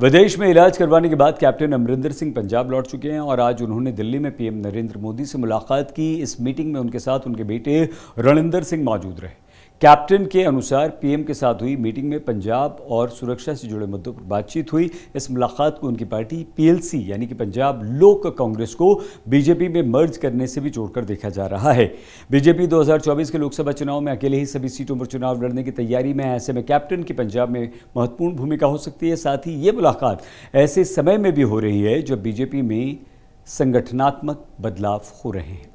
विदेश में इलाज करवाने के बाद कैप्टन अमरिंदर सिंह पंजाब लौट चुके हैं और आज उन्होंने दिल्ली में पीएम नरेंद्र मोदी से मुलाकात की इस मीटिंग में उनके साथ उनके बेटे रणिंदर सिंह मौजूद रहे कैप्टन के अनुसार पीएम के साथ हुई मीटिंग में पंजाब और सुरक्षा से जुड़े मुद्दों पर बातचीत हुई इस मुलाकात को उनकी पार्टी पीएलसी यानी कि पंजाब लोक कांग्रेस को बीजेपी में मर्ज करने से भी जोड़कर देखा जा रहा है बीजेपी 2024 के लोकसभा चुनाव में अकेले ही सभी सीटों पर चुनाव लड़ने की तैयारी में है ऐसे में कैप्टन की पंजाब में महत्वपूर्ण भूमिका हो सकती है साथ ही ये मुलाकात ऐसे समय में भी हो रही है जब बीजेपी में संगठनात्मक बदलाव हो रहे हैं